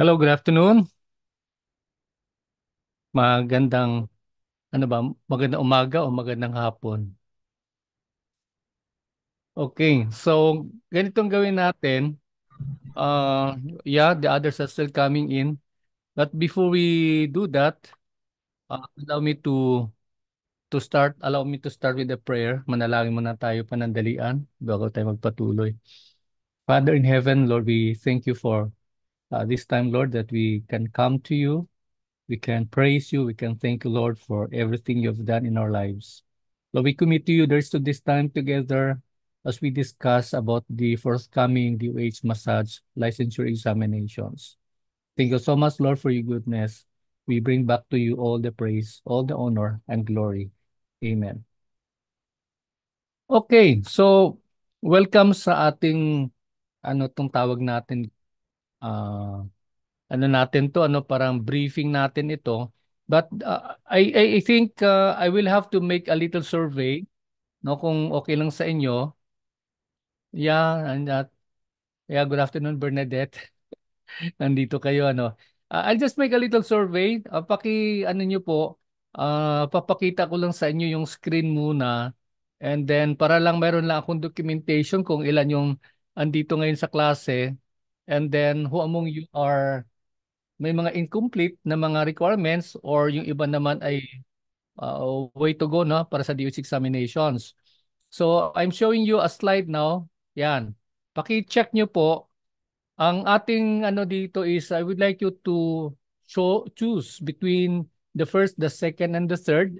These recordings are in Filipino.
Hello, good afternoon. Magandang ano ba, magandang umaga o magandang hapon. Okay, so ganitong gawin natin. Uh, yeah, the others are still coming in. But before we do that, uh, allow me to to start, allow me to start with a prayer. Manalangin muna tayo panandalian bago tayo magpatuloy. Father in heaven, Lord, we thank you for uh, this time, Lord, that we can come to you, we can praise you, we can thank you, Lord, for everything you've done in our lives. Lord, we commit to you the rest of this time together as we discuss about the forthcoming DOH massage licensure examinations. Thank you so much, Lord, for your goodness. We bring back to you all the praise, all the honor, and glory. Amen. Okay, so welcome sa ating ano tong tawag natin uh, ano natin to ano parang briefing natin ito but uh, I I think uh, I will have to make a little survey no kung okay lang sa inyo yeah and that yeah good afternoon Bernadette nandito kayo ano uh, I'll just make a little survey uh, paki ano niyo po uh, papakita ko lang sa inyo yung screen muna and then para lang meron lang akong documentation kung ilan yung andito ngayon sa klase And then who among you are may mga incomplete na mga requirements or yung iba naman ay uh, way to go no para sa DOC examinations. So I'm showing you a slide now. Yan. Paki-check nyo po ang ating ano dito is I would like you to show choose between the first, the second and the third.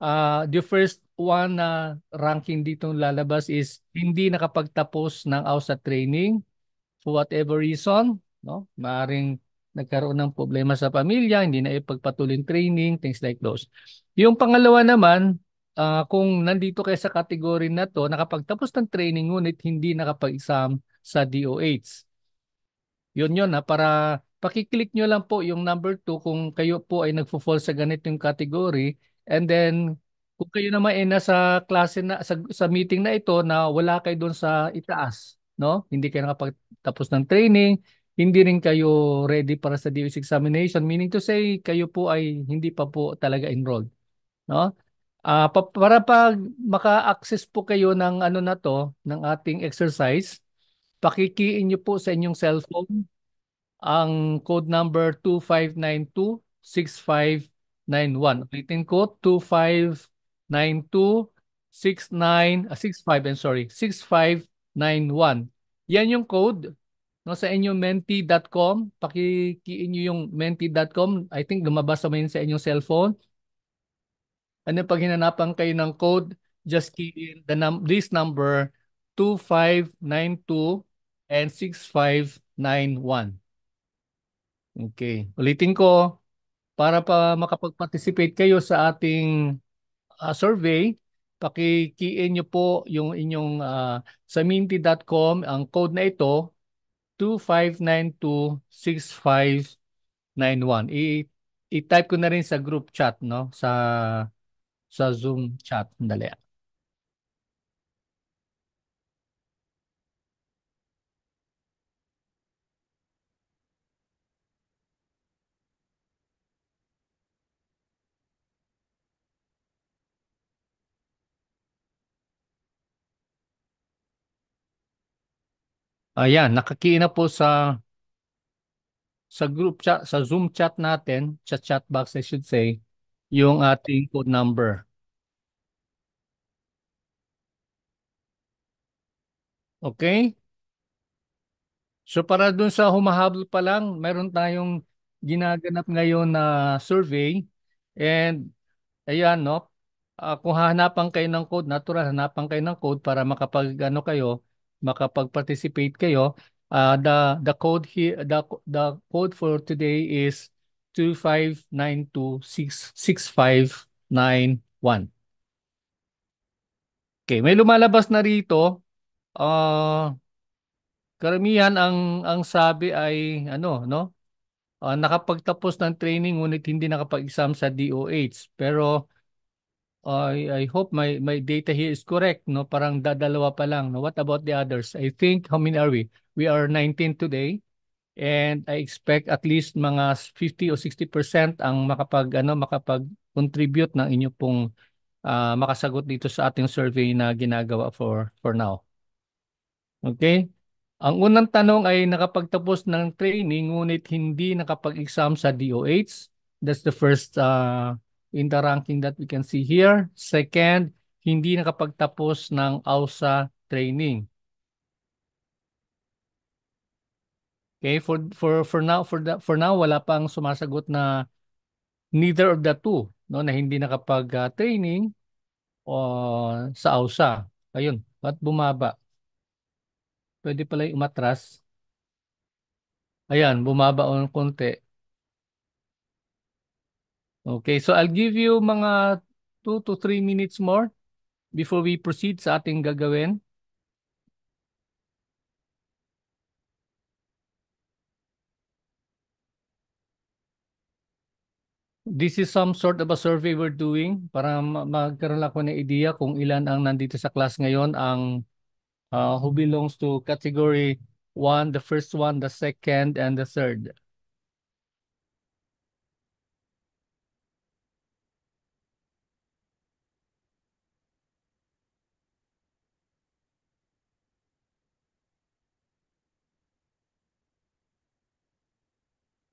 Uh, the first one na uh, ranking dito lalabas is hindi nakapagtapos ng AUSA training for whatever reason, no? Maaring nagkaroon ng problema sa pamilya, hindi na ipagpatuloy training, things like those. Yung pangalawa naman, uh, kung nandito kayo sa category na to, nakapagtapos ng training ngunit hindi nakapag-exam sa DOH. Yun yun ha, ah, para pakiclick nyo lang po yung number 2 kung kayo po ay nagfo-fall sa ganitong category and then kung kayo naman ay nasa klase na sa, sa meeting na ito na wala kayo doon sa itaas no? Hindi kayo nakapagtapos ng training, hindi rin kayo ready para sa DOS examination, meaning to say kayo po ay hindi pa po talaga enrolled, no? Uh, pa- para pag maka-access po kayo ng ano na to, ng ating exercise, pakikiin niyo po sa inyong cellphone ang code number 25926591. Ulitin ko 2592 69 uh, 65 and sorry 65 91. Yan yung code no, sa inyong menti.com. Pakikiin nyo yung menti.com. I think lumabas naman yun sa inyong cellphone. Ano pag hinanapan kayo ng code, just key in the num this number 2592 and 6591. Okay. Ulitin ko, para pa makapag-participate kayo sa ating uh, survey, pakikiin nyo po yung inyong uh, ah, saminti.com ang code na ito 25926591. I- i-type ko na rin sa group chat no sa sa Zoom chat dali. Ayan, nakakiina po sa sa group chat, sa Zoom chat natin, sa chat box I should say, yung ating code number. Okay? So para dun sa humahabol pa lang, meron tayong ginaganap ngayon na survey and ayan no, uh, kung hahanapan kayo ng code, natural hanapan kayo ng code para makapag ano kayo, makapag-participate kayo. Uh, the the code here the the code for today is 25926591. Okay, may lumalabas na rito. Uh, karamihan ang ang sabi ay ano, no? Uh, nakapagtapos ng training ngunit hindi nakapag-exam sa DOH. Pero I I hope my my data here is correct no parang dadalawa pa lang no what about the others I think how many are we we are 19 today and I expect at least mga 50 or 60% ang makapag ano makapag contribute ng inyo pong uh, makasagot dito sa ating survey na ginagawa for for now Okay ang unang tanong ay nakapagtapos ng training ngunit hindi nakapag-exam sa DOH that's the first uh, in the ranking that we can see here. Second, hindi nakapagtapos ng AUSA training. Okay, for for for now for the, for now wala pang sumasagot na neither of the two, no, na hindi nakapag-training ah, uh, ah, sa AUSA. Ayun, at bumaba. Pwede pala yung umatras. Ayan, bumaba on konti. Okay, so I'll give you mga 2 to 3 minutes more before we proceed sa ating gagawin. This is some sort of a survey we're doing para magkaroon ako ng idea kung ilan ang nandito sa class ngayon ang uh, who belongs to category 1, the first one, the second, and the third.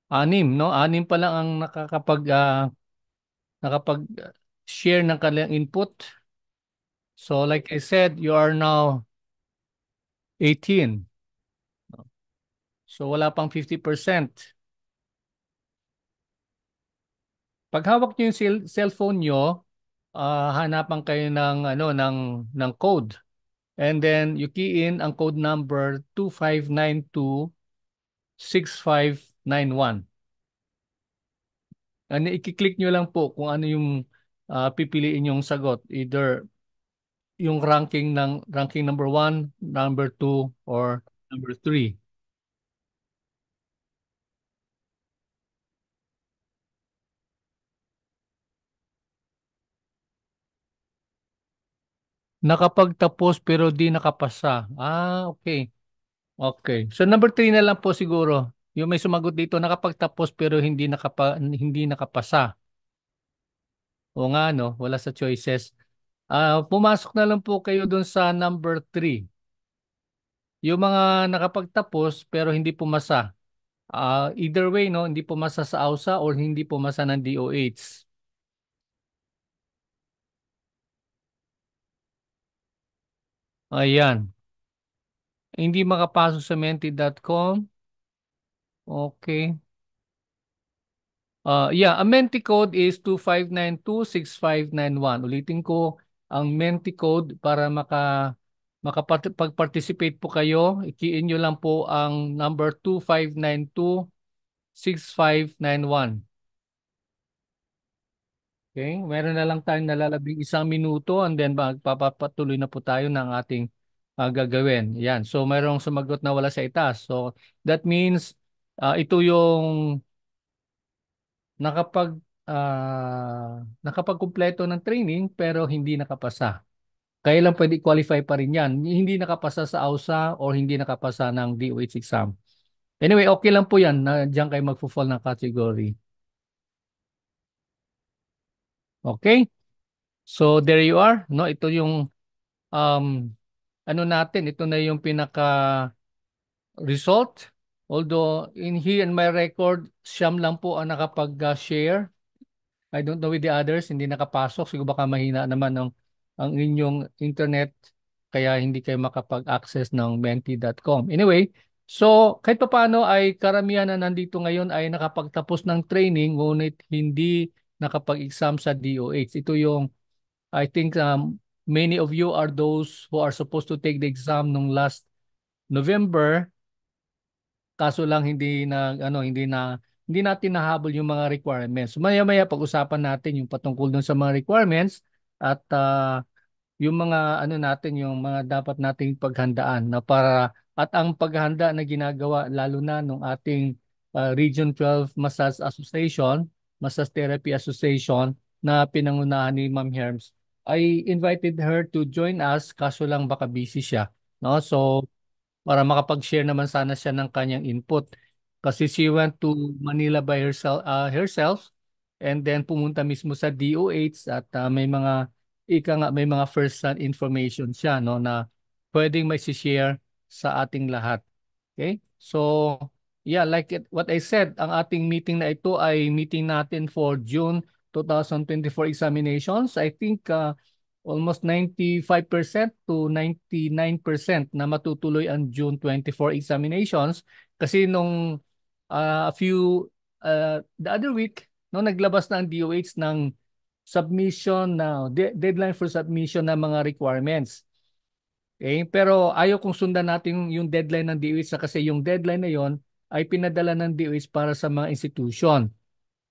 Anim, no? Anim pa lang ang nakakapag ah, nakapag-share ng kanilang input. So like I said, you are now 18. So wala pang 50%. Pag hawak niyo yung cell- cellphone niyo, ah, hanapan kayo ng ano ng ng code. And then you key in ang code number 259265 9.1. Ano, i-click nyo lang po kung ano yung uh, pipiliin yung sagot. Either yung ranking ng ranking number 1, number 2, or number 3. Nakapagtapos pero di nakapasa. Ah, okay. Okay. So number 3 na lang po siguro. Yung may sumagot dito nakapagtapos pero hindi nakapa hindi nakapasa. O nga no, wala sa choices. Uh, pumasok na lang po kayo doon sa number 3. Yung mga nakapagtapos pero hindi pumasa. Uh, either way no, hindi pumasa sa AUSA or hindi pumasa ng DOH. Ayan. Hindi makapasok sa menti.com Okay. Uh, yeah, a MENTI code is 25926591. Ulitin ko ang MENTI code para maka makapag-participate po kayo. Ikiin nyo lang po ang number 25926591. Okay, meron na lang tayong nalalabing isang minuto and then magpapatuloy na po tayo ng ating uh, gagawin. Yan. So, mayroong sumagot na wala sa itas. So, that means Uh, ito yung nakapag uh, nakapagkumpleto ng training pero hindi nakapasa. Kailan pwede qualify pa rin yan? Hindi nakapasa sa AUSA or hindi nakapasa ng DOH exam. Anyway, okay lang po yan na diyan kayo magfo-fall ng category. Okay? So there you are, no? Ito yung um ano natin, ito na yung pinaka result Although in here in my record, siyam lang po ang nakapag-share. I don't know with the others, hindi nakapasok. Siguro baka mahina naman ang, ang inyong internet kaya hindi kayo makapag-access ng menti.com. Anyway, so kahit paano ay karamihan na nandito ngayon ay nakapagtapos ng training ngunit hindi nakapag-exam sa DOH. Ito yung I think um, many of you are those who are supposed to take the exam nung last November Kaso lang hindi na ano hindi na hindi natin nahabol yung mga requirements. Maya-maya pag-usapan natin yung patungkol dun sa mga requirements at uh, yung mga ano natin yung mga dapat nating paghandaan na para at ang paghanda na ginagawa lalo na nung ating uh, Region 12 Massage Association, Massage Therapy Association na pinangunahan ni Ma'am Herms. I invited her to join us kaso lang baka busy siya. No? So para makapag-share naman sana siya ng kanyang input. Kasi she went to Manila by herself, uh, herself and then pumunta mismo sa DOH at uh, may mga ika nga may mga first hand information siya no na pwedeng may share sa ating lahat. Okay? So, yeah, like it, what I said, ang ating meeting na ito ay meeting natin for June 2024 examinations. I think uh, almost 95% to 99% na matutuloy ang June 24 examinations kasi nung uh, a few uh, the other week no naglabas na ang DOH ng submission na de- deadline for submission ng mga requirements. Okay? Pero ayaw kong sundan natin yung deadline ng DOH na kasi yung deadline na yon ay pinadala ng DOH para sa mga institution.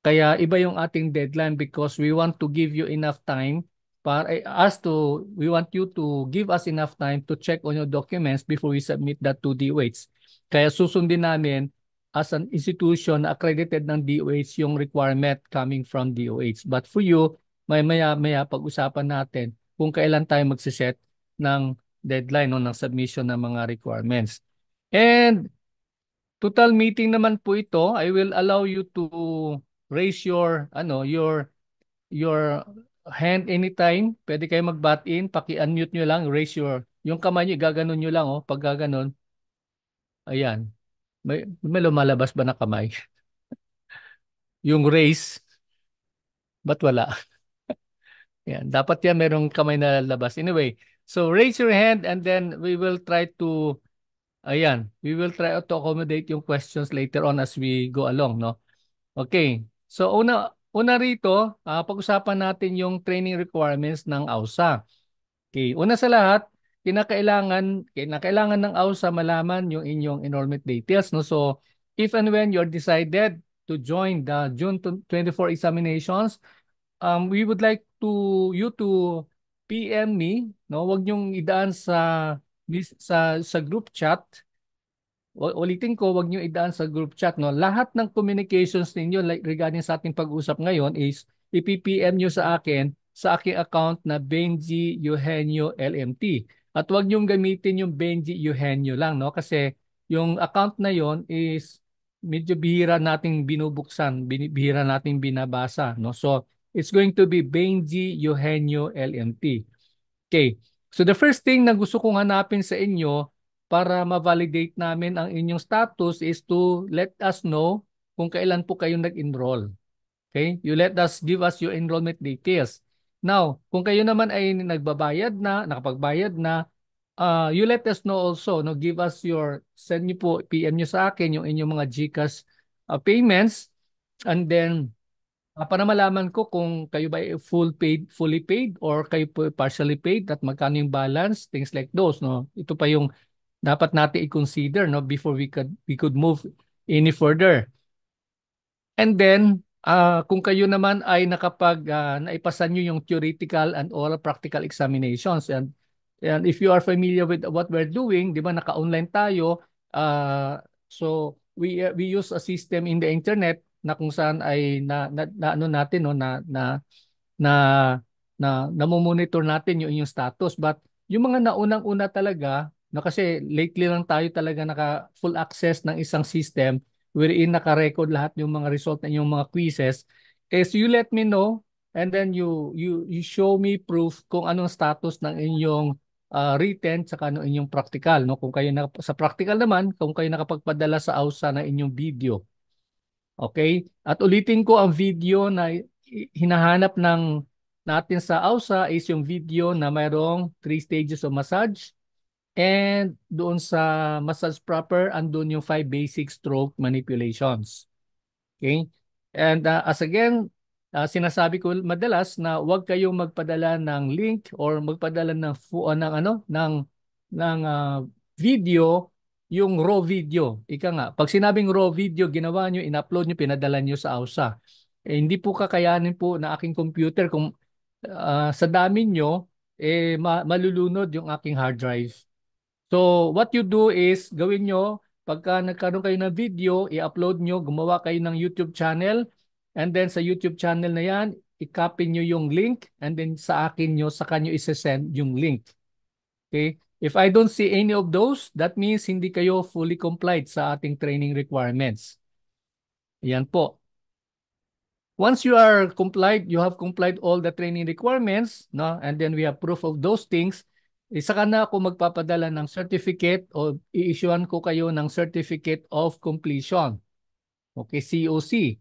Kaya iba yung ating deadline because we want to give you enough time para eh, us to we want you to give us enough time to check on your documents before we submit that to DOH. Kaya susundin namin as an institution na accredited ng DOH yung requirement coming from DOH. But for you, may maya-maya pag-usapan natin kung kailan tayo magsiset ng deadline no, ng submission ng mga requirements. And total meeting naman po ito. I will allow you to raise your ano your your hand anytime. Pwede kayo mag-bat in. Paki-unmute nyo lang. Raise your... Yung kamay nyo, gaganon nyo lang. Oh. Pag gaganon. Ayan. May, may lumalabas ba na kamay? yung raise. Ba't wala? yan. Dapat yan merong kamay na lalabas. Anyway, so raise your hand and then we will try to... Ayan. We will try to accommodate yung questions later on as we go along. no Okay. So una, Una rito, uh, pag-usapan natin yung training requirements ng AUSA. Okay, una sa lahat, kinakailangan kinakailangan ng AUSA malaman yung inyong enrollment details no. So, if and when you're decided to join the June 24 examinations, um we would like to you to PM me, no? Wag niyo idaan sa sa sa group chat ulitin ko, wag niyo idaan sa group chat. No? Lahat ng communications ninyo like, regarding sa ating pag-usap ngayon is ipipm niyo sa akin sa aking account na Benji Eugenio LMT. At wag niyong gamitin yung Benji Eugenio lang no kasi yung account na yon is medyo bihira nating binubuksan, bihira nating binabasa no. So it's going to be Benji Eugenio LMT. Okay. So the first thing na gusto kong hanapin sa inyo para ma-validate namin ang inyong status is to let us know kung kailan po kayo nag-enroll. Okay? You let us give us your enrollment details. Now, kung kayo naman ay nagbabayad na, nakapagbayad na, uh, you let us know also, no, give us your, send nyo po, PM nyo sa akin yung inyong mga GCash uh, payments and then uh, para malaman ko kung kayo ba full paid, fully paid or kayo po partially paid at magkano yung balance, things like those. No? Ito pa yung dapat natin i-consider no before we could we could move any further. And then uh, kung kayo naman ay nakapag uh, ah, naipasan niyo yung theoretical and oral practical examinations and and if you are familiar with what we're doing, 'di ba naka-online tayo uh, so we uh, we use a system in the internet na kung saan ay na, na, na ano natin no na na na na namomonitor natin yung inyong status but yung mga naunang-una talaga No, kasi lately lang tayo talaga naka full access ng isang system wherein naka-record lahat yung mga result ng yung mga quizzes. Is you let me know and then you you you show me proof kung anong status ng inyong uh, written sa kano inyong practical no kung kayo na, sa practical naman kung kayo nakapagpadala sa ausa na inyong video okay at ulitin ko ang video na hinahanap ng natin sa ausa is yung video na mayroong three stages of massage And doon sa massage proper, andun yung five basic stroke manipulations. Okay? And uh, as again, uh, sinasabi ko madalas na huwag kayong magpadala ng link or magpadala ng uh, ng ano ng ng uh, video yung raw video. Ika nga, pag sinabing raw video, ginawa nyo, in-upload nyo, pinadala nyo sa AUSA. Eh, hindi po kakayanin po na aking computer kung uh, sa dami nyo, eh, ma- malulunod yung aking hard drive. So, what you do is, gawin nyo, pagka nagkaroon kayo ng video, i-upload nyo, gumawa kayo ng YouTube channel, and then sa YouTube channel na yan, i-copy nyo yung link, and then sa akin nyo, sa kanyo isesend yung link. Okay? If I don't see any of those, that means hindi kayo fully complied sa ating training requirements. Yan po. Once you are complied, you have complied all the training requirements, no? and then we have proof of those things, isa eh, ka na ako magpapadala ng certificate o i-issuean ko kayo ng certificate of completion. Okay, COC.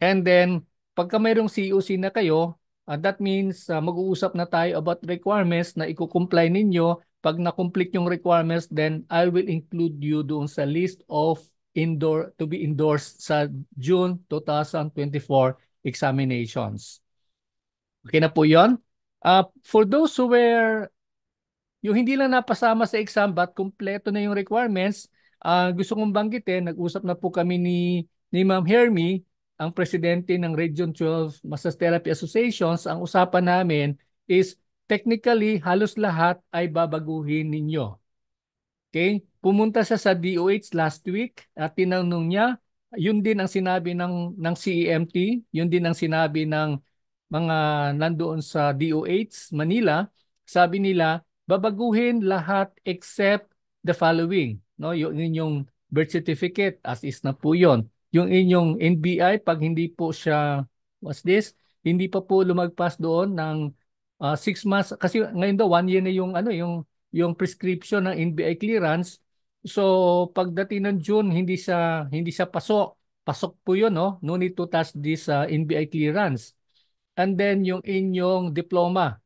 And then, pagka mayroong COC na kayo, uh, that means uh, mag-uusap na tayo about requirements na i-comply ninyo. Pag na-complete yung requirements, then I will include you doon sa list of indoor to be endorsed sa June 2024 examinations. Okay na po yon. Uh, ah, for those who were yung hindi lang napasama sa exam but kumpleto na yung requirements, uh, gusto kong banggitin, nag-usap na po kami ni, ni Ma'am Hermie, ang presidente ng Region 12 Massage Therapy Associations. Ang usapan namin is technically halos lahat ay babaguhin ninyo. Okay? Pumunta siya sa DOH last week at tinanong niya, yun din ang sinabi ng, ng CEMT, yun din ang sinabi ng mga nandoon sa DOH Manila. Sabi nila, babaguhin lahat except the following. No? Yung inyong birth certificate, as is na po yon. Yung inyong NBI, pag hindi po siya, what's this? Hindi pa po lumagpas doon ng 6 uh, ah, months. Kasi ngayon daw, 1 year na yung, ano, yung, yung prescription ng NBI clearance. So pagdating ng June, hindi siya, hindi siya pasok. Pasok po yon no? no need to touch this uh, ah, NBI clearance. And then yung inyong diploma.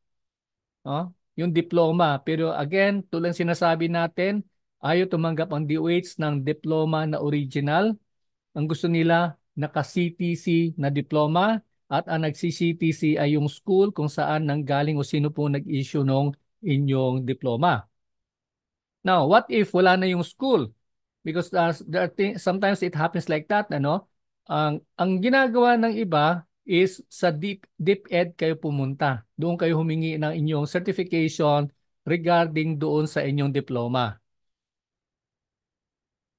No? yung diploma. Pero again, tulang sinasabi natin, ayaw tumanggap ang DOH ng diploma na original. Ang gusto nila, naka-CTC na diploma at ang nagsi-CTC ay yung school kung saan nanggaling o sino po nag-issue nung inyong diploma. Now, what if wala na yung school? Because uh, there are sometimes it happens like that, ano? Ang ang ginagawa ng iba, is sa Deep, ed kayo pumunta. Doon kayo humingi ng inyong certification regarding doon sa inyong diploma.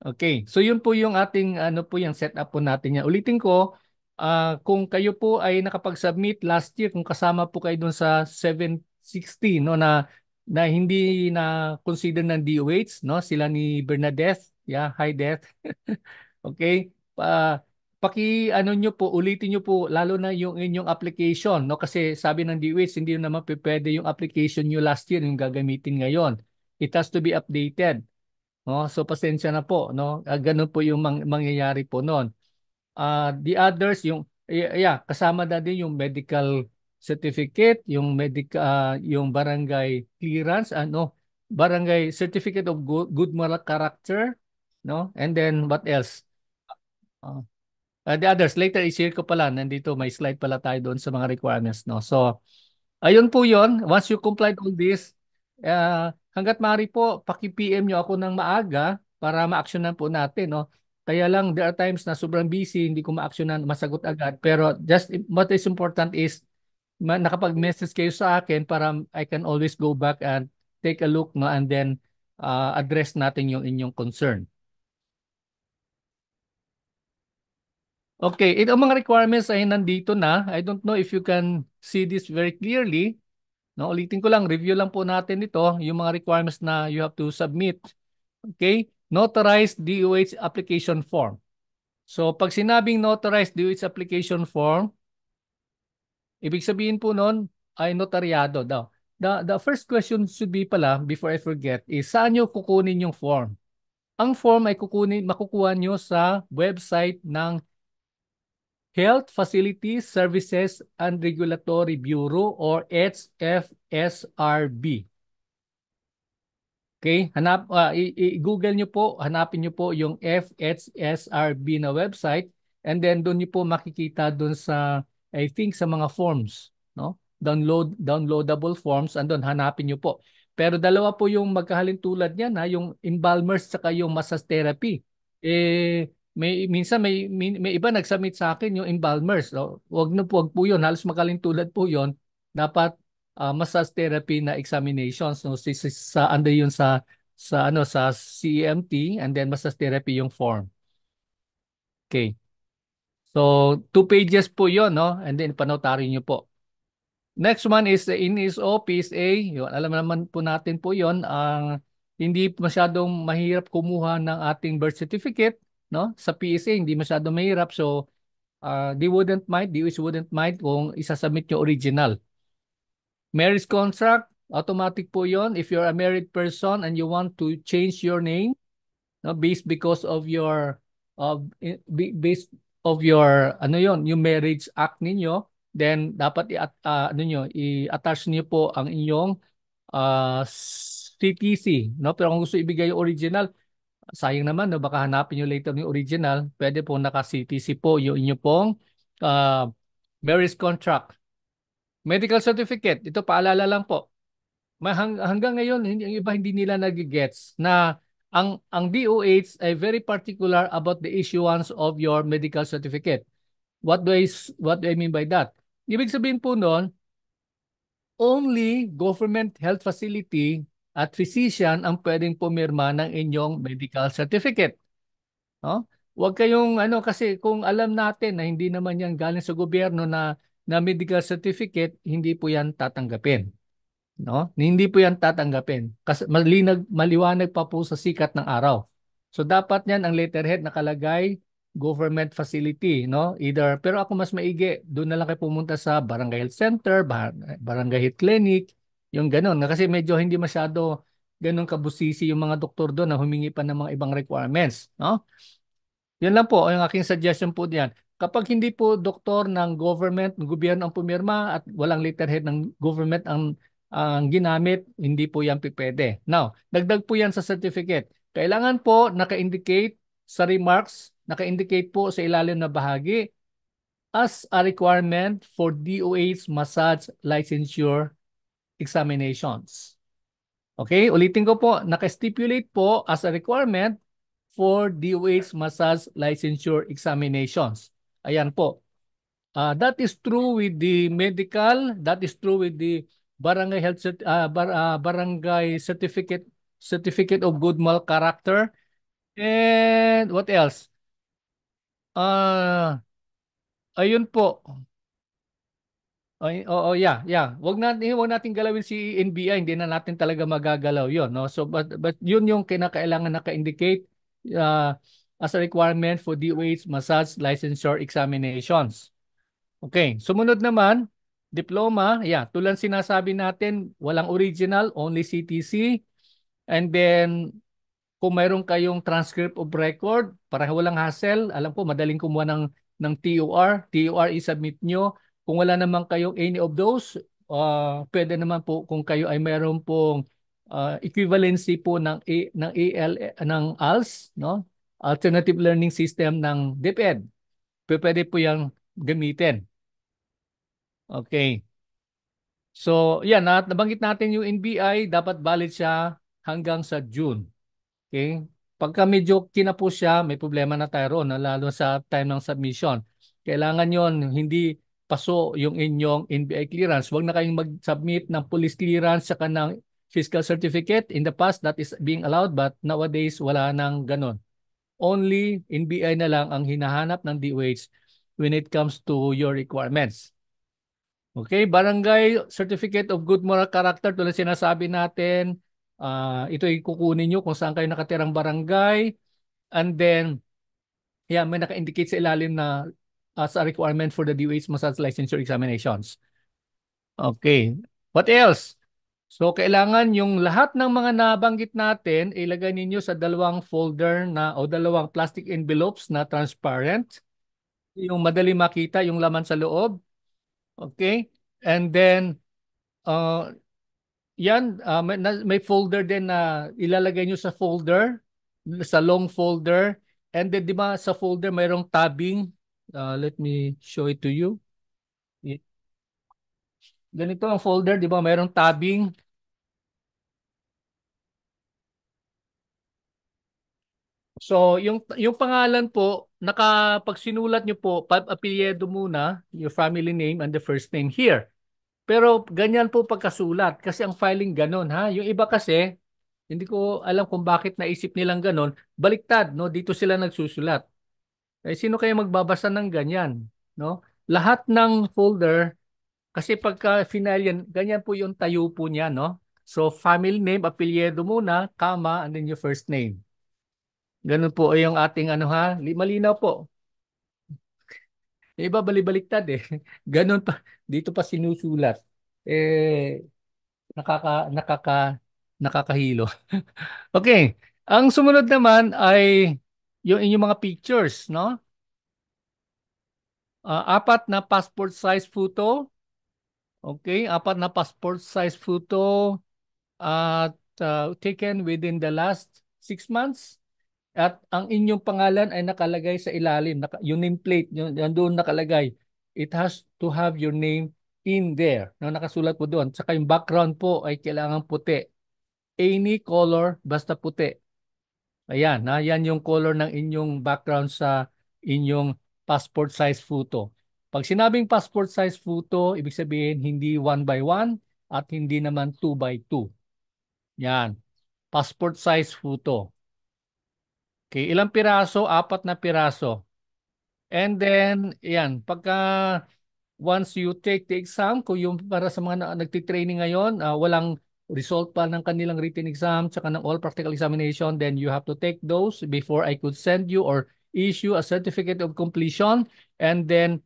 Okay, so yun po yung ating ano po yung setup po natin yan. Ulitin ko, uh, kung kayo po ay nakapag-submit last year, kung kasama po kayo doon sa 760 no na na hindi na consider ng DOH, no? Sila ni Bernadette, yeah, hi Death. okay? Pa uh, paki ano nyo po, ulitin nyo po lalo na yung inyong application, no? Kasi sabi ng DWIS, hindi naman pwede yung application nyo last year yung gagamitin ngayon. It has to be updated. No? So pasensya na po, no? Ah, ganun po yung mang- mangyayari po noon. Uh, ah, the others yung yeah, kasama na din yung medical certificate, yung medical uh, yung barangay clearance, ano, barangay certificate of good, good moral character, no? And then what else? Uh, Uh, the others, later i-share ko pala. Nandito, may slide pala tayo doon sa mga requirements. No? So, ayun po yon Once you comply all this, uh, hanggat maaari po, paki-PM niyo ako ng maaga para ma-actionan po natin. No? Kaya lang, there are times na sobrang busy, hindi ko ma-actionan, masagot agad. Pero just what is important is nakapag-message kayo sa akin para I can always go back and take a look no, and then uh, address natin yung inyong concern. Okay, ito ang mga requirements ay nandito na. I don't know if you can see this very clearly. No, ulitin ko lang, review lang po natin ito, yung mga requirements na you have to submit. Okay, notarized DOH application form. So pag sinabing notarized DOH application form, ibig sabihin po noon ay notaryado daw. The, the first question should be pala, before I forget, is saan nyo kukunin yung form? Ang form ay kukunin, makukuha nyo sa website ng Health Facilities Services and Regulatory Bureau or HFSRB. Okay, hanap uh, ah, i-google niyo po, hanapin niyo po yung FHSRB na website and then doon niyo po makikita doon sa I think sa mga forms, no? Download downloadable forms and doon hanapin niyo po. Pero dalawa po yung magkahalin tulad niyan ha, yung embalmers saka yung massage therapy. Eh may minsan may may, may iba nag-submit sa akin yung embalmers. No? wag na po, wag po 'yon. Halos makalintulad po 'yon. Dapat uh, ah, massage therapy na examinations no si, si, sa under 'yon sa sa ano sa CMT e and then massage therapy yung form. Okay. So, two pages po 'yon, no? And then panotarin niyo po. Next one is in his office A. Yun, alam naman po natin po 'yon. Ang uh, hindi masyadong mahirap kumuha ng ating birth certificate no? Sa PSA hindi masyado mahirap so uh, they wouldn't mind, the US wouldn't mind kung isasubmit yung original. Marriage contract, automatic po yon if you're a married person and you want to change your name, no, based because of your of based of your ano yon, yung marriage act ninyo, then dapat i uh, ano niyo, i-attach niyo po ang inyong uh, CTC, no? Pero kung gusto ibigay yung original, sayang naman, no, baka hanapin niyo later yung original. Pwede po naka-CTC po yung inyo pong uh, marriage contract. Medical certificate, ito paalala lang po. hanggang ngayon, yung iba hindi nila nagigets na ang, ang DOH ay very particular about the issuance of your medical certificate. What do I, what do I mean by that? Ibig sabihin po noon, only government health facility at physician ang pwedeng pumirma ng inyong medical certificate. No? Huwag kayong ano kasi kung alam natin na hindi naman yan galing sa gobyerno na na medical certificate, hindi po yan tatanggapin. No? Hindi po yan tatanggapin. Kasi malinag, maliwanag pa po sa sikat ng araw. So dapat 'yan ang letterhead na kalagay government facility, no? Either pero ako mas maigi, doon na lang kayo pumunta sa Barangay Health Center, Barangay Health Clinic, yung ganun. Kasi medyo hindi masyado ganun kabusisi yung mga doktor doon na humingi pa ng mga ibang requirements. No? Yan lang po, yung aking suggestion po diyan. Kapag hindi po doktor ng government, gobyerno ang pumirma at walang letterhead ng government ang, ang ginamit, hindi po yan pipwede. Now, dagdag po yan sa certificate. Kailangan po naka-indicate sa remarks, naka-indicate po sa ilalim na bahagi as a requirement for DOH massage licensure examinations. Okay, ulitin ko po, naka-stipulate po as a requirement for DOH massage licensure examinations. Ayan po. Uh, that is true with the medical, that is true with the barangay health uh, bar, uh, barangay certificate certificate of good moral character and what else? Uh, ayun po. Oh, oh, yeah, yeah. Wag natin eh, wag natin galawin si NBI, hindi na natin talaga magagalaw 'yon, no. So but but 'yun yung kinakailangan naka-indicate uh, as a requirement for DOH massage licensure examinations. Okay, sumunod naman, diploma, yeah, tulad sinasabi natin, walang original, only CTC. And then kung mayroon kayong transcript of record, para walang hassle, alam ko madaling kumuha ng ng TOR, TOR i-submit nyo kung wala naman kayo any of those, uh, pwede naman po kung kayo ay mayroon pong uh, equivalency po ng A, ng AL ng ALS, no? Alternative Learning System ng DepEd. E pwede po 'yang gamitin. Okay. So, yan, at nabanggit natin yung NBI, dapat valid siya hanggang sa June. Okay? Pagka medyo kinapos siya, may problema na tayo roon, lalo sa time ng submission. Kailangan yon hindi paso yung inyong NBI clearance. Huwag na kayong mag-submit ng police clearance saka ng fiscal certificate. In the past, that is being allowed but nowadays, wala nang ganun. Only NBI na lang ang hinahanap ng DOH when it comes to your requirements. Okay, barangay certificate of good moral character tulad sinasabi natin, uh, ah, ito ay kukunin nyo kung saan kayo nakatirang barangay and then yeah, may naka-indicate sa ilalim na as a requirement for the DOH massage licensure examinations. Okay. What else? So, kailangan yung lahat ng mga nabanggit natin, ilagay ninyo sa dalawang folder na o dalawang plastic envelopes na transparent. Yung madali makita yung laman sa loob. Okay? And then, uh, yan, uh, may, may folder din na ilalagay nyo sa folder, sa long folder. And then, di ba, sa folder mayroong tabbing Uh, let me show it to you. ganito ang folder, di ba? Mayroong tabbing. So, yung, yung pangalan po, naka, pag sinulat nyo po, apelyedo muna, your family name and the first name here. Pero ganyan po pagkasulat kasi ang filing ganon ha. Yung iba kasi, hindi ko alam kung bakit naisip nilang ganon, baliktad, no? dito sila nagsusulat. Eh, sino kaya magbabasa ng ganyan? No? Lahat ng folder, kasi pagka final yan, ganyan po yung tayo po niya. No? So family name, apelyedo muna, comma, and then your first name. Ganun po yung ating ano ha, malinaw po. Eh, iba balibaliktad eh. Ganun pa dito pa sinusulat. Eh nakaka nakaka nakakahilo. okay, ang sumunod naman ay yung inyong mga pictures, no? Uh, apat na passport size photo. Okay, apat na passport size photo at uh, taken within the last six months. At ang inyong pangalan ay nakalagay sa ilalim, naka, yung nameplate, yun, yun doon nakalagay. It has to have your name in there. No, nakasulat po doon. Saka yung background po ay kailangan puti. Any color, basta puti. Ayan, ha? yan yung color ng inyong background sa inyong passport size photo. Pag sinabing passport size photo, ibig sabihin hindi 1 by 1 at hindi naman 2 by 2. Yan, passport size photo. Okay, ilang piraso? Apat na piraso. And then, yan, pagka once you take the exam, kung yung para sa mga na, nagtitraining ngayon, uh, walang result pa ng kanilang written exam tsaka ng all practical examination then you have to take those before I could send you or issue a certificate of completion and then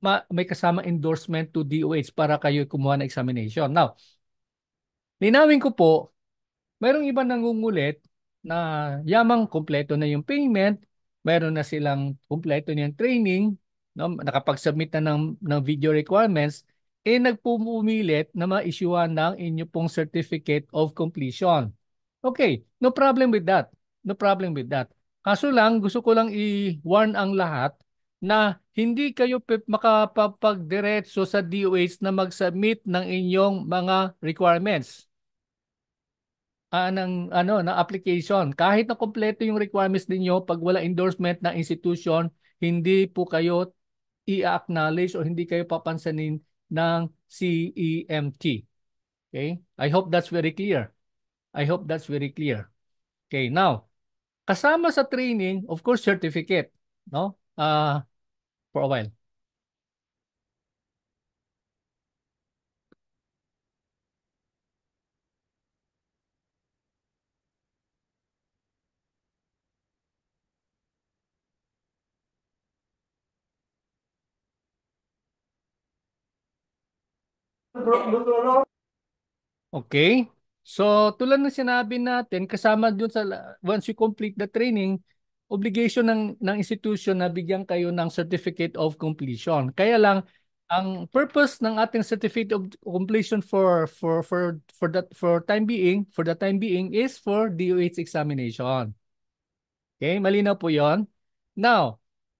ma may kasama endorsement to DOH para kayo kumuha ng examination. Now, linawin ko po, mayroong iba nangungulit na yamang kompleto na yung payment, mayroon na silang kompleto na training, no? nakapag-submit na ng, ng video requirements, eh nagpumilit na ma-issuean ng inyo pong certificate of completion. Okay, no problem with that. No problem with that. Kaso lang, gusto ko lang i-warn ang lahat na hindi kayo makapagdiretso sa DOH na mag-submit ng inyong mga requirements. Uh, ng, ano, na application. Kahit na kompleto yung requirements ninyo, pag wala endorsement ng institution, hindi po kayo i-acknowledge o hindi kayo papansinin ng CEMT. Okay? I hope that's very clear. I hope that's very clear. Okay, now, kasama sa training, of course, certificate, no? Uh, for a while. Okay. So, tulad ng sinabi natin, kasama dun sa once you complete the training, obligation ng ng institution na bigyan kayo ng certificate of completion. Kaya lang ang purpose ng ating certificate of completion for for for for that for time being, for the time being is for DOH examination. Okay, malinaw po 'yon. Now,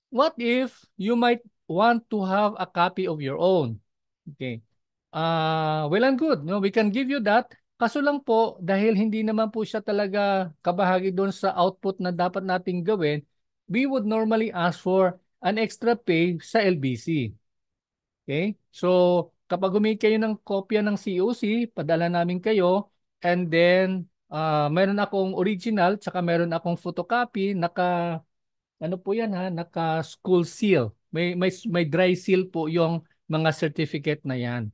what if you might want to have a copy of your own? Okay uh, well and good. No? We can give you that. Kaso lang po, dahil hindi naman po siya talaga kabahagi doon sa output na dapat nating gawin, we would normally ask for an extra pay sa LBC. Okay? So, kapag humingi kayo ng kopya ng COC, padala namin kayo and then uh, meron akong original tsaka meron akong photocopy naka ano po yan ha, naka school seal. May may may dry seal po yung mga certificate na yan.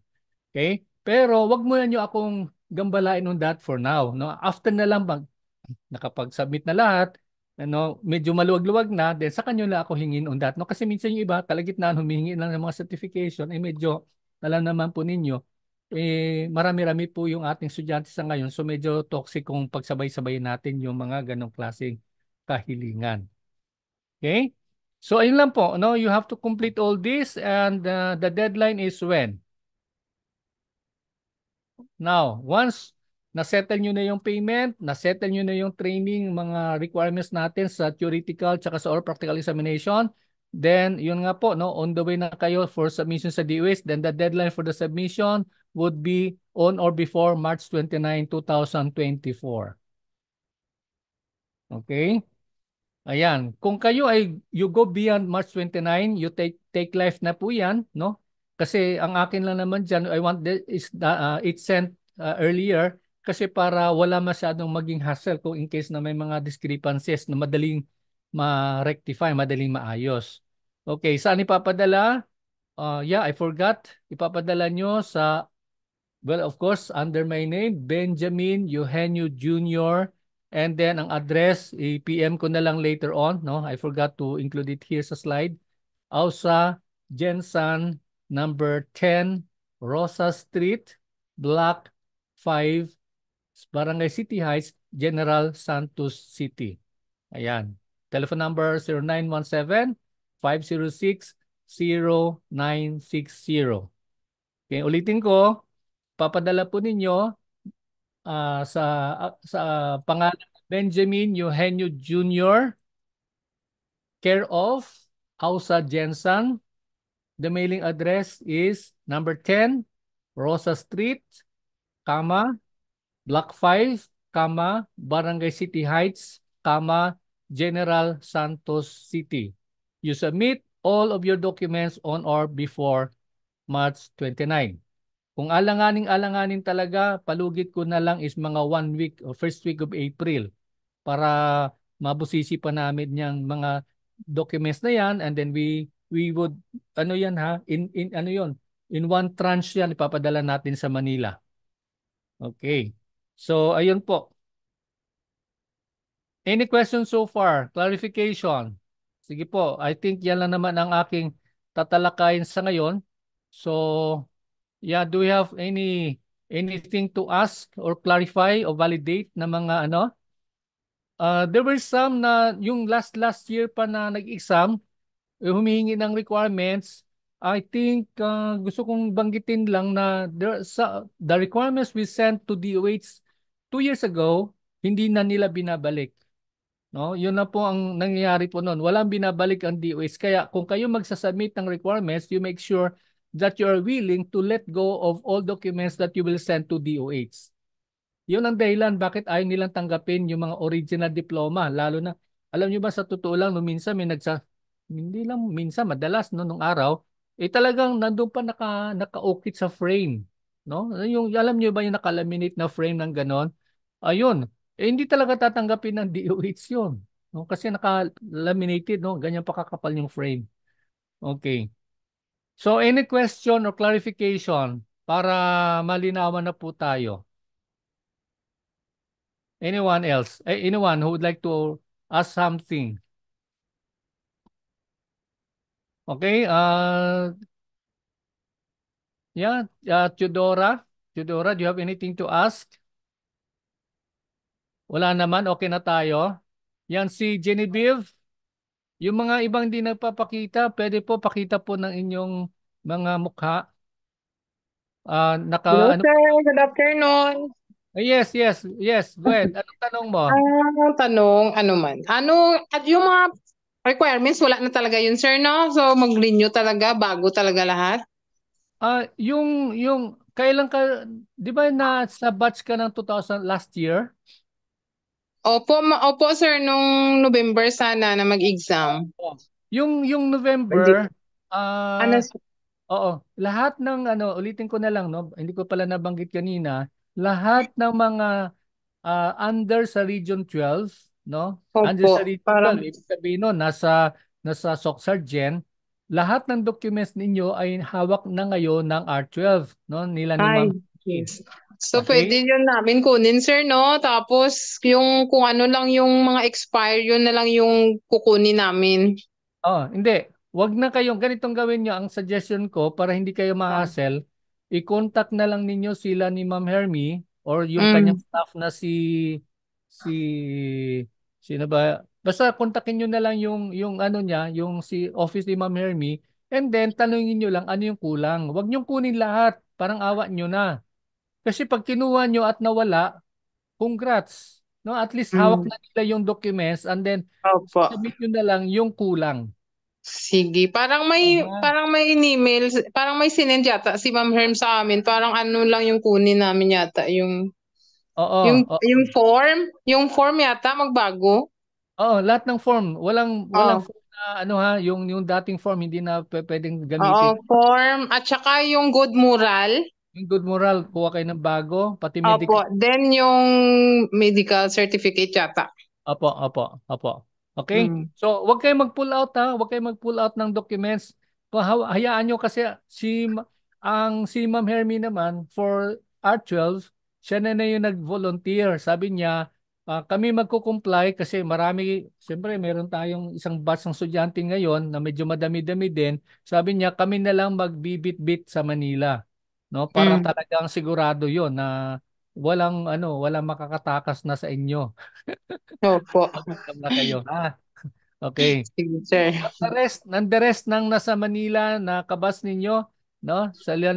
Okay? Pero wag muna niyo akong gambalain on that for now. No? After na lang pag nakapag-submit na lahat, ano, medyo maluwag-luwag na, then sa kanyo na ako hingin on that. No? Kasi minsan yung iba, kalagitnaan, humihingi lang ng mga certification, eh medyo, alam naman po ninyo, eh, marami-rami po yung ating estudyante sa ngayon. So medyo toxic kung pagsabay-sabay natin yung mga ganong klaseng kahilingan. Okay? So ayun lang po. No? You have to complete all this and uh, the deadline is when? Now, once na-settle nyo na yung payment, na-settle nyo na yung training, mga requirements natin sa theoretical tsaka sa oral practical examination, then yun nga po, no, on the way na kayo for submission sa DOS, then the deadline for the submission would be on or before March 29, 2024. Okay? Ayan. Kung kayo ay you go beyond March 29, you take take life na po yan, no? Kasi ang akin lang naman dyan, I want this, is the, uh, it sent uh, earlier kasi para wala masyadong maging hassle kung in case na may mga discrepancies na madaling ma-rectify, madaling maayos. Okay, saan ipapadala? Uh, yeah, I forgot. Ipapadala nyo sa, well, of course, under my name, Benjamin Eugenio Jr. And then ang address, i-PM ko na lang later on. No? I forgot to include it here sa slide. Also, Jensen number 10 Rosa Street, Block 5, Barangay City Heights, General Santos City. Ayan. Telephone number 0917-506-0960. Okay, ulitin ko, papadala po ninyo uh, sa uh, sa pangalan Benjamin Eugenio Jr. care of Hausa Jensen the mailing address is number 10, Rosa Street, comma, Block 5, comma, Barangay City Heights, comma, General Santos City. You submit all of your documents on or before March 29. Kung alanganing-alanganin talaga, palugit ko na lang is mga one week or first week of April para mabusisi pa namin niyang mga documents na yan and then we we would ano yan ha in in ano yon in one tranche yan ipapadala natin sa Manila okay so ayun po any questions so far clarification sige po i think yan lang naman ang aking tatalakayin sa ngayon so yeah do we have any anything to ask or clarify or validate na mga ano uh, there were some na yung last last year pa na nag-exam humihingi ng requirements, I think uh, gusto kong banggitin lang na there, sa, the requirements we sent to DOH two years ago, hindi na nila binabalik. No, yun na po ang nangyayari po noon. Walang binabalik ang DOH. Kaya kung kayo magsasubmit ng requirements, you make sure that you are willing to let go of all documents that you will send to DOH. Yun ang dahilan bakit ayaw nilang tanggapin yung mga original diploma. Lalo na, alam nyo ba sa totoo lang, no, minsan may nagsa, hindi lang minsan madalas no nung araw eh talagang nandoon pa naka nakaukit sa frame no yung alam niyo ba yung nakalaminate na frame ng ganon ayun eh hindi talaga tatanggapin ng DOH yun no kasi nakalaminated no ganyan pa kakapal yung frame okay so any question or clarification para malinawan na po tayo anyone else eh, anyone who would like to ask something Okay, uh, yeah, uh, Theodora. Theodora, do you have anything to ask? Wala naman, okay na tayo. Yan si Genevieve. Yung mga ibang di nagpapakita, pwede po pakita po ng inyong mga mukha. Uh, naka, Hello ano... sir, good afternoon. Ah, yes, yes, yes. Gwen, anong tanong mo? Ang ah, tanong, ano man. Ano, at yung mga requirements, wala na talaga yun, sir, no? So, mag-renew talaga, bago talaga lahat? Ah, uh, yung, yung, kailan ka, di ba na sa batch ka ng 2000 last year? Opo, opo sir, nung November sana na mag-exam. Yung yung November, ah ano? Oo, lahat ng ano, ulitin ko na lang no, hindi ko pala nabanggit kanina, lahat ng mga uh, under sa Region 12 no? Opo, Andiyan sa regional, parang... sabihin no, nasa, nasa SOC Sergeant, lahat ng documents ninyo ay hawak na ngayon ng R12, no? Nila ni Ma'am. So okay. pwede yun namin kunin sir no tapos yung kung ano lang yung mga expire yun na lang yung kukunin namin. Oh, hindi. Wag na kayong ganitong gawin niyo ang suggestion ko para hindi kayo ma-hassle. I-contact na lang ninyo sila ni Ma'am Hermie or yung mm. kanyang staff na si si Sino ba? Basta kontakin nyo na lang yung, yung ano niya, yung si office ni Ma'am Hermie. And then, tanungin nyo lang ano yung kulang. Huwag nyo kunin lahat. Parang awa nyo na. Kasi pag kinuha nyo at nawala, congrats. No, at least hawak hmm. na nila yung documents and then Opo. submit nyo na lang yung kulang. Sige, parang may Ayan. parang may in-email, parang may sinend yata si Ma'am Herm sa amin. Parang ano lang yung kunin namin yata, yung Oo. Yung, oo. yung form, yung form yata magbago. Oo, lahat ng form. Walang, walang form na ano ha, yung, yung dating form hindi na p- pwedeng gamitin. Oo, form. At saka yung good moral. Yung good moral, kuha kayo ng bago, pati medical. Opo, then yung medical certificate yata. Opo, opo, opo. Okay? Hmm. So, wag kayong mag-pull out ha. Wag kayong mag-pull out ng documents. Hayaan nyo kasi si ang si Ma'am Hermie naman for R12 siya na na yung nag-volunteer. Sabi niya, uh, kami magko-comply kasi marami, siyempre meron tayong isang batch ng estudyante ngayon na medyo madami-dami din. Sabi niya, kami na lang magbibit-bit sa Manila. No? Para mm. talagang sigurado yon na walang ano, walang makakatakas na sa inyo. Opo. na kayo, ha? Okay. Sige, The rest, nang the rest ng nasa Manila na kabas ninyo, no? Sala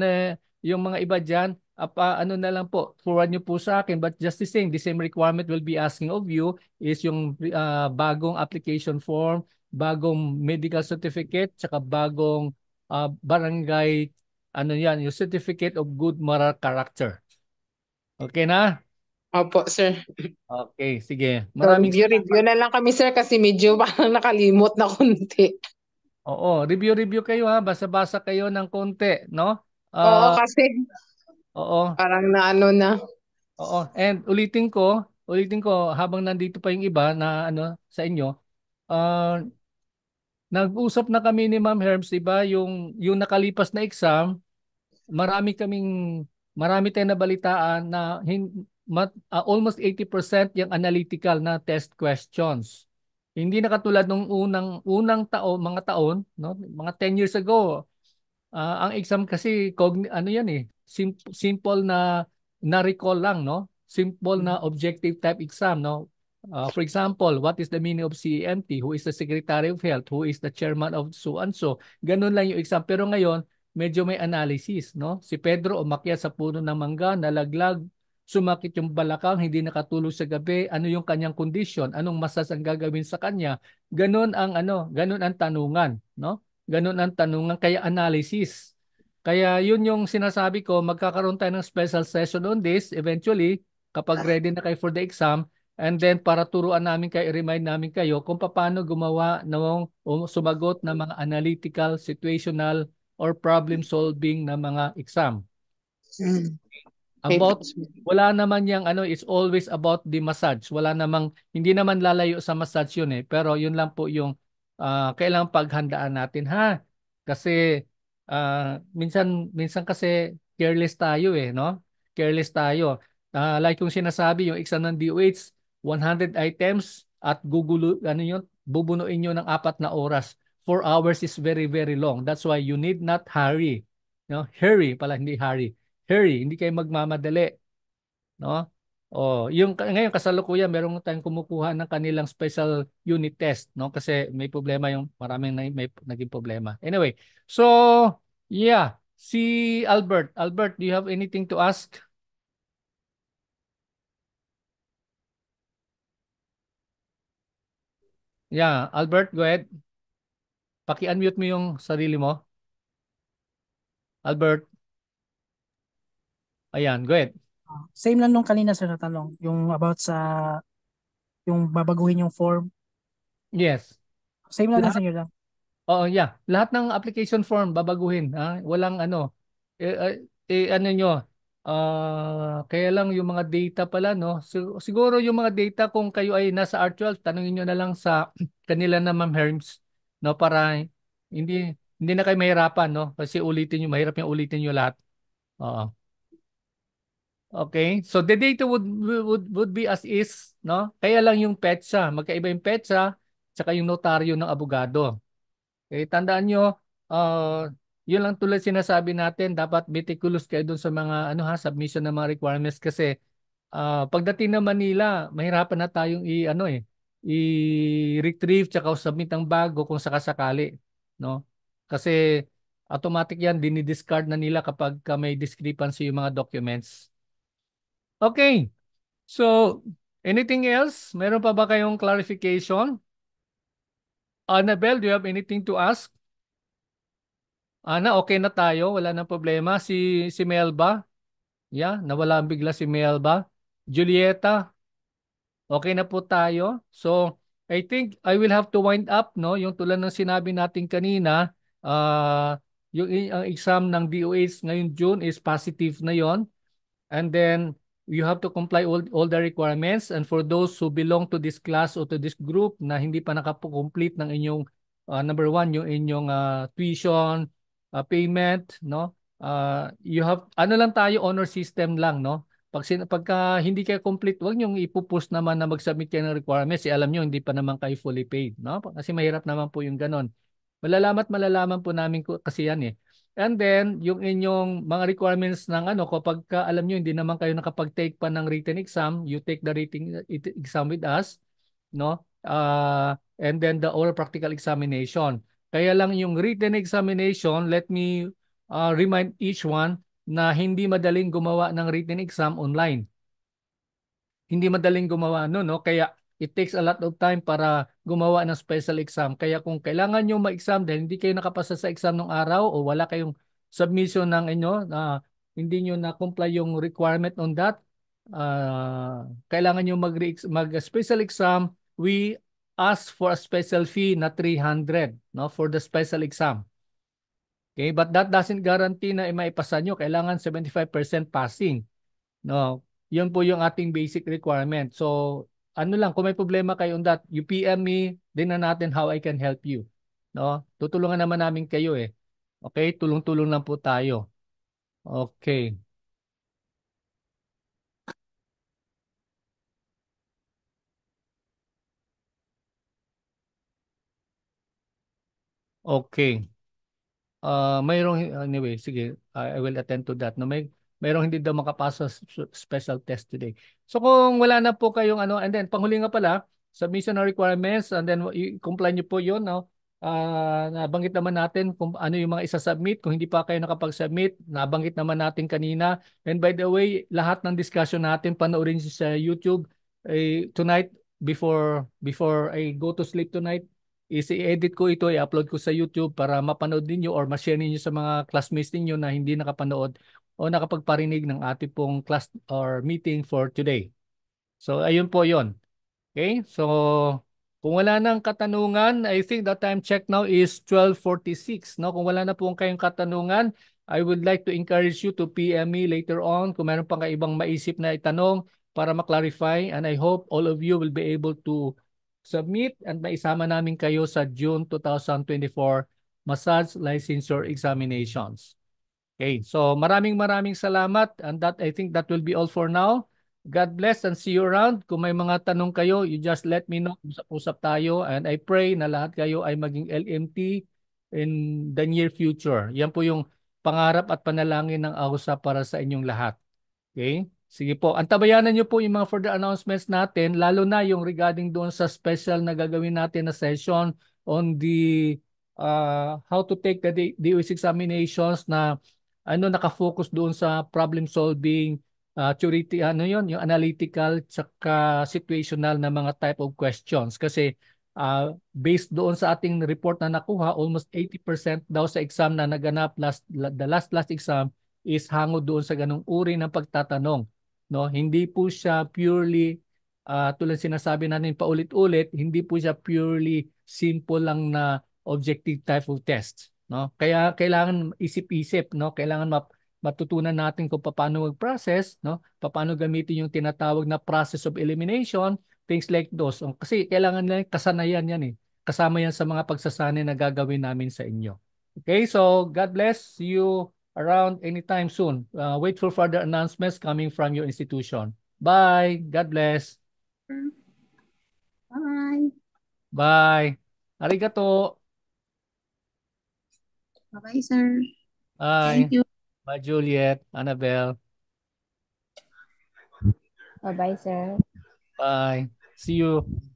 yung mga iba diyan, apa ano na lang po forward niyo po sa akin but just the same the same requirement will be asking of you is yung uh, bagong application form bagong medical certificate tsaka bagong uh, barangay ano yan yung certificate of good moral character okay na Opo, sir. Okay, sige. Maraming so, review, review na lang kami, sir, kasi medyo parang nakalimot na konti. Oo, review-review kayo ha. Basa-basa kayo ng konti, no? Uh, Oo, kasi Oo. Parang naano na. Oo. And ulitin ko, ulitin ko habang nandito pa yung iba na ano sa inyo, uh, nag-usap na kami ni Ma'am Herms, iba yung yung nakalipas na exam, marami kaming marami tayong nabalitaan na hin, mat, uh, almost 80% yung analytical na test questions. Hindi na katulad nung unang unang taon, mga taon, no? Mga 10 years ago. Uh, ang exam kasi cogn- ano yan eh, sim- simple na na-recall lang, no? Simple na mm-hmm. objective type exam, no? Uh, for example, what is the meaning of CEMT? Who is the Secretary of Health? Who is the Chairman of so-and-so? Ganun lang yung exam. Pero ngayon, medyo may analysis, no? Si Pedro umakyat sa puno ng mangga, nalaglag, sumakit yung balakang, hindi nakatulog sa gabi, ano yung kanyang condition, anong masas ang gagawin sa kanya. Ganun ang ano, ganun ang tanungan, no? Ganun ang tanungan kaya analysis. Kaya yun yung sinasabi ko, magkakaroon tayo ng special session on this eventually kapag ah. ready na kayo for the exam and then para turuan namin kayo, remind namin kayo kung paano gumawa ng sumagot ng mga analytical, situational, or problem solving na mga exam. Hmm. About, wala naman yung ano, it's always about the massage. Wala namang, hindi naman lalayo sa massage yun eh. Pero yun lang po yung uh, kailangang paghandaan natin ha. Kasi uh, minsan minsan kasi careless tayo eh, no? Careless tayo. Uh, like yung sinasabi, yung exam ng DOH, 100 items at gugulo, ano yun, bubunuin niyo ng apat na oras. 4 hours is very, very long. That's why you need not hurry. No? Hurry pala, hindi hurry. Hurry, hindi kayo magmamadali. No? Oh, yung ngayon kasalukuyan merong tayong kumukuha ng kanilang special unit test, no? Kasi may problema yung maraming na, may naging problema. Anyway, so yeah, si Albert. Albert, do you have anything to ask? Yeah, Albert, go ahead. Paki-unmute mo yung sarili mo. Albert. Ayan, go ahead. Same lang nung kanina sir na tanong, yung about sa yung babaguhin yung form. Yes. Same lang lahat, sa inyo lang. Oo, yeah. Lahat ng application form babaguhin, ha? Walang ano eh, eh, eh ano nyo, Uh, kaya lang yung mga data pala no. siguro yung mga data kung kayo ay nasa r tanungin niyo na lang sa kanila na Ma'am Herms no para hindi hindi na kayo mahirapan no kasi ulitin niyo mahirap yung ulitin niyo lahat. Oo. Okay? So the date would would would be as is, no? Kaya lang yung petsa, magkaiba yung petsa saka yung notaryo ng abogado. Okay, tandaan nyo, uh, yun lang tulad sinasabi natin, dapat meticulous kayo dun sa mga ano ha, submission ng mga requirements kasi uh, pagdating na Manila, mahirapan na tayong i ano eh, i-retrieve tsaka submit ang bago kung sakasakali, no? Kasi automatic yan dinidiscard na nila kapag may discrepancy yung mga documents. Okay. So, anything else? Meron pa ba kayong clarification? Annabel, do you have anything to ask? Ana, okay na tayo. Wala nang problema. Si, si Melba? Yeah, nawala bigla si Melba. Julieta? Okay na po tayo. So, I think I will have to wind up, no? Yung tulad ng sinabi natin kanina, uh, yung ang exam ng DOH ngayon June is positive na yon. And then, you have to comply all, all the requirements and for those who belong to this class or to this group na hindi pa nakapo-complete ng inyong uh, number one, yung inyong uh, tuition, uh, payment, no? Uh, you have, ano lang tayo, honor system lang, no? Pag, pagka hindi kayo complete, wag niyong ipupost naman na mag-submit kayo ng requirements. Eh, alam niyo hindi pa naman kayo fully paid. No? Kasi mahirap naman po yung ganon. Malalamat malalaman po namin kasi yan eh. And then, yung inyong mga requirements ng ano, kapag ka, alam nyo, hindi naman kayo nakapag-take pa ng written exam, you take the written exam with us, no? Uh, and then the oral practical examination. Kaya lang yung written examination, let me uh, remind each one na hindi madaling gumawa ng written exam online. Hindi madaling gumawa no, no? Kaya It takes a lot of time para gumawa ng special exam. Kaya kung kailangan nyo ma-exam dahil hindi kayo nakapasa sa exam ng araw o wala kayong submission ng inyo na uh, hindi nyo na-comply yung requirement on that, uh, kailangan nyo mag-special mag exam, we ask for a special fee na 300 no, for the special exam. Okay, but that doesn't guarantee na eh, maipasa nyo. Kailangan 75% passing. No, yun po yung ating basic requirement. So, ano lang, kung may problema kayo on that, you PM me, din na natin how I can help you. No? Tutulungan naman namin kayo eh. Okay? Tulong-tulong lang po tayo. Okay. Okay. Uh, mayroong, anyway, sige, I will attend to that. No, may, merong hindi daw makapasa special test today. So kung wala na po kayong ano, and then panghuli nga pala, submission requirements, and then comply nyo po yun. No? Uh, nabanggit naman natin kung ano yung mga isa-submit. Kung hindi pa kayo nakapag-submit, nabanggit naman natin kanina. And by the way, lahat ng discussion natin, panoorin sa YouTube eh, tonight before before I go to sleep tonight i edit ko ito, i-upload ko sa YouTube para mapanood ninyo or ma-share ninyo sa mga classmates ninyo na hindi nakapanood o nakapagparinig ng ating pong class or meeting for today. So ayun po yon. Okay? So kung wala nang katanungan, I think the time check now is 12:46, no? Kung wala na po kayong katanungan, I would like to encourage you to PM me later on kung meron pang ibang maisip na itanong para ma-clarify and I hope all of you will be able to submit and maisama namin kayo sa June 2024 Massage Licensure Examinations. Okay, so maraming maraming salamat and that I think that will be all for now. God bless and see you around. Kung may mga tanong kayo, you just let me know. Usap-usap tayo and I pray na lahat kayo ay maging LMT in the near future. Yan po yung pangarap at panalangin ng AUSA para sa inyong lahat. Okay? Sige po. Antabayanan niyo po yung mga further announcements natin, lalo na yung regarding doon sa special na gagawin natin na session on the uh, how to take the DOS e examinations na ano nakafocus doon sa problem solving, uh, ah, theory ano 'yon, yung analytical tsaka situational na mga type of questions kasi uh, based doon sa ating report na nakuha, almost 80% daw sa exam na naganap last the last last exam is hangod doon sa ganung uri ng pagtatanong. No, hindi po siya purely uh, tulad sinasabi natin paulit-ulit, hindi po siya purely simple lang na objective type of test no? Kaya kailangan isip-isip, no? Kailangan map matutunan natin kung paano mag-process, no? Paano gamitin yung tinatawag na process of elimination, things like those. Kasi kailangan lang kasanayan yan eh. Kasama yan sa mga pagsasanay na gagawin namin sa inyo. Okay, so God bless you around anytime soon. Uh, wait for further announcements coming from your institution. Bye. God bless. Bye. Bye. Arigato. Bye-bye, sir. Bye. Thank you. Bye, Juliet, Annabelle. Bye-bye, sir. Bye. See you.